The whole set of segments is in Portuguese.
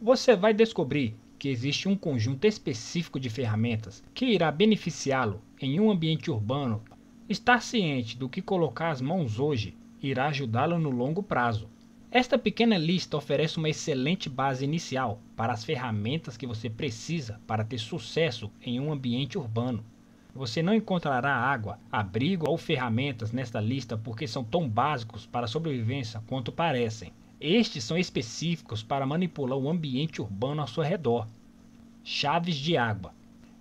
Você vai descobrir que existe um conjunto específico de ferramentas que irá beneficiá-lo em um ambiente urbano. Estar ciente do que colocar as mãos hoje irá ajudá-lo no longo prazo. Esta pequena lista oferece uma excelente base inicial para as ferramentas que você precisa para ter sucesso em um ambiente urbano. Você não encontrará água, abrigo ou ferramentas nesta lista porque são tão básicos para a sobrevivência quanto parecem. Estes são específicos para manipular o ambiente urbano ao seu redor. Chaves de água.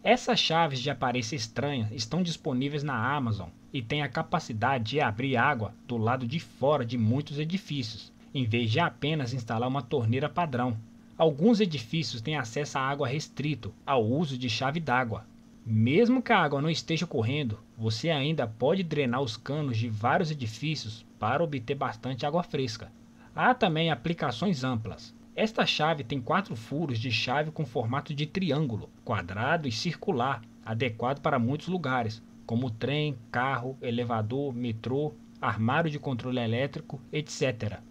Essas chaves de aparência estranha estão disponíveis na Amazon e têm a capacidade de abrir água do lado de fora de muitos edifícios, em vez de apenas instalar uma torneira padrão. Alguns edifícios têm acesso à água restrito ao uso de chave d'água. Mesmo que a água não esteja correndo, você ainda pode drenar os canos de vários edifícios para obter bastante água fresca. Há também aplicações amplas. Esta chave tem quatro furos de chave com formato de triângulo, quadrado e circular, adequado para muitos lugares, como trem, carro, elevador, metrô, armário de controle elétrico, etc.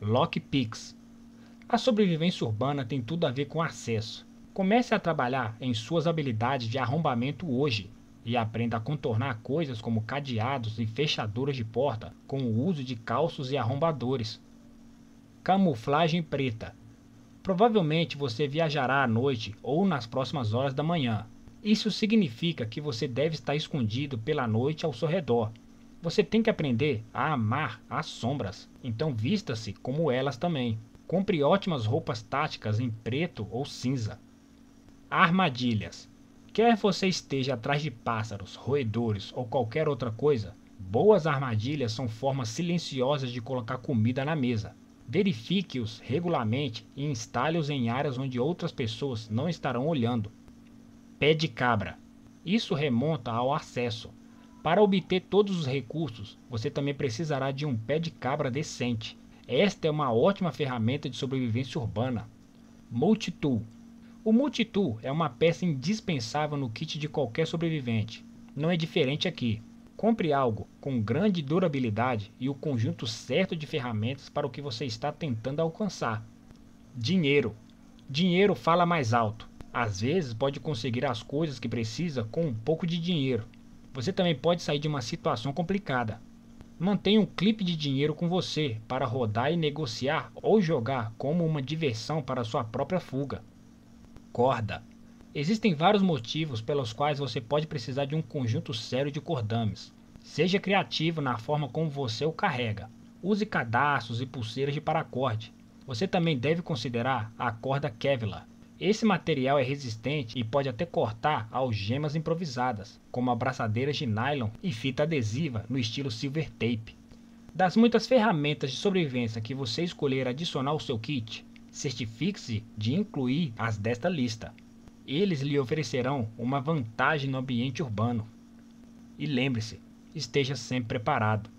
Lockpicks. A sobrevivência urbana tem tudo a ver com acesso. Comece a trabalhar em suas habilidades de arrombamento hoje e aprenda a contornar coisas como cadeados e fechaduras de porta com o uso de calços e arrombadores camuflagem preta. Provavelmente você viajará à noite ou nas próximas horas da manhã. Isso significa que você deve estar escondido pela noite ao seu redor. Você tem que aprender a amar as sombras, então vista-se como elas também. Compre ótimas roupas táticas em preto ou cinza. Armadilhas. Quer você esteja atrás de pássaros, roedores ou qualquer outra coisa, boas armadilhas são formas silenciosas de colocar comida na mesa. Verifique-os regularmente e instale-os em áreas onde outras pessoas não estarão olhando. Pé de cabra. Isso remonta ao acesso. Para obter todos os recursos, você também precisará de um pé de cabra decente. Esta é uma ótima ferramenta de sobrevivência urbana. Multitool. O Multitool é uma peça indispensável no kit de qualquer sobrevivente. Não é diferente aqui. Compre algo, com grande durabilidade e o conjunto certo de ferramentas para o que você está tentando alcançar. Dinheiro. Dinheiro fala mais alto. Às vezes pode conseguir as coisas que precisa com um pouco de dinheiro. Você também pode sair de uma situação complicada. Mantenha um clipe de dinheiro com você para rodar e negociar ou jogar como uma diversão para sua própria fuga. Corda. Existem vários motivos pelos quais você pode precisar de um conjunto sério de cordames. Seja criativo na forma como você o carrega. Use cadastros e pulseiras de paracorde. Você também deve considerar a corda Kevlar. Esse material é resistente e pode até cortar algemas improvisadas, como abraçadeiras de nylon e fita adesiva no estilo silver tape. Das muitas ferramentas de sobrevivência que você escolher adicionar ao seu kit, certifique-se de incluir as desta lista. Eles lhe oferecerão uma vantagem no ambiente urbano. E lembre-se, esteja sempre preparado.